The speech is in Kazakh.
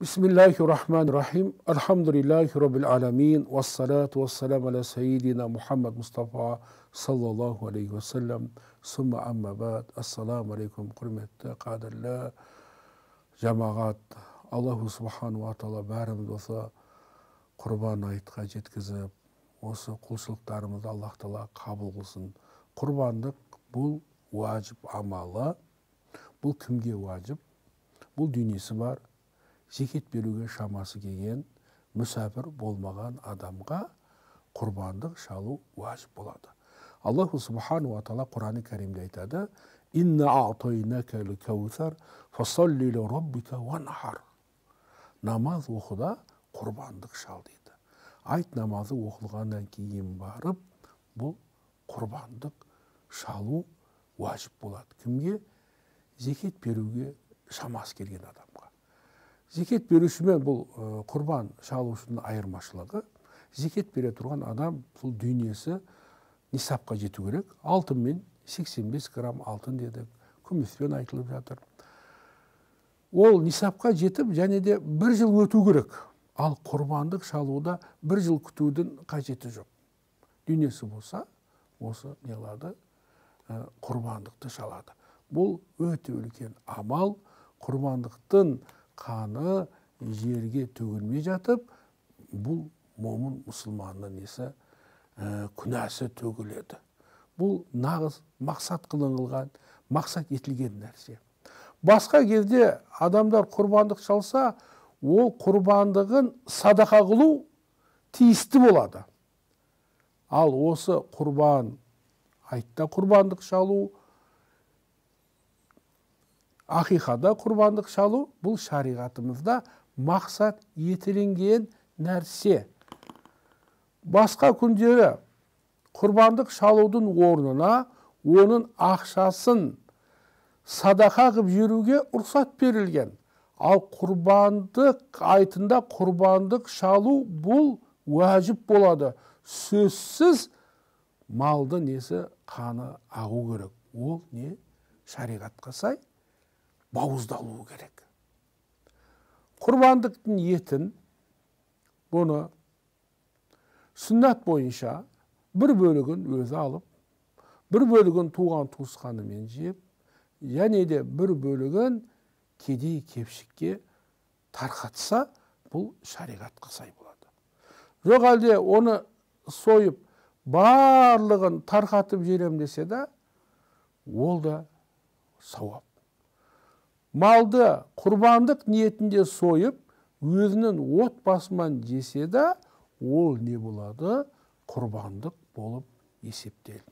бисмиллахи рахмани мұхаммад Мустафа. саллаллаху алейхи уассалям сумма амма бад ассаламу алейкум құрметті қадірлі жамағат аллаху субханала тағала бәрімізді осы құрбан айтқа жеткізіп осы құлшылықтарымызды аллах тағала қабыл қылсын құрбандық бұл уәжіп амалы бұл кімге уәжіп бұл дүниесі бар зекет беруге шамасы келген мүсәпір болмаған адамға құрбандық шалу уәжіп болады аллаху субханала тағала құрани кәрімде айтады намаз оқыда құрбандық шал дейді айт намазы оқылғаннан кейін барып бұл құрбандық шалу уәжіп болады кімге зекет беруге шамасы келген адам зекет беруші мен бұл құрбан шалушының айырмашылығы зекет бере тұрған адам бұл дүниесі нисапқа жету керек алтынмен 85 грамм алтын дедік күміспен айтылып жатыр ол нисапқа жетіп және де бір жыл өту керек ал құрбандық шалуда бір жыл күтудің қажеті жоқ дүниесі болса осы нелады құрбандықты шалады бұл өте үлкен амал құрбандықтың қаны жерге төгілмей жатып бұл момын мұсылманның несі ә, күнәсі төгіледі бұл нағыз мақсат қылынылған мақсат етілген нәрсе басқа кезде адамдар құрбандық шалса ол құрбандығын садақа қылу тиісті болады ал осы құрбан айтта құрбандық шалу ақиқада құрбандық шалу бұл шариғатымызда мақсат етіленген нәрсе басқа күндері құрбандық шалудың орнына оның ақшасын садақа қып жүруге рұқсат берілген ал құрбандық айтында құрбандық шалу бұл уәжіп болады сөзсіз малды несі қаны ағу керек ол не шариғатқа сай бауыздалуы керек құрбандықтың етін бұны сүннат бойынша бір бөлігін өзі алып бір бөлігін туған туысқанымен жеп және де бір бөлігін кедей кепшікке тарқатса бұл шариғатқа сай болады жоқ әлде оны сойып барлығын тарқатып жіберемін десе да ол да сауап малды құрбандық ниетінде сойып өзінің отбасымен жесе да ол не болады құрбандық болып есептелді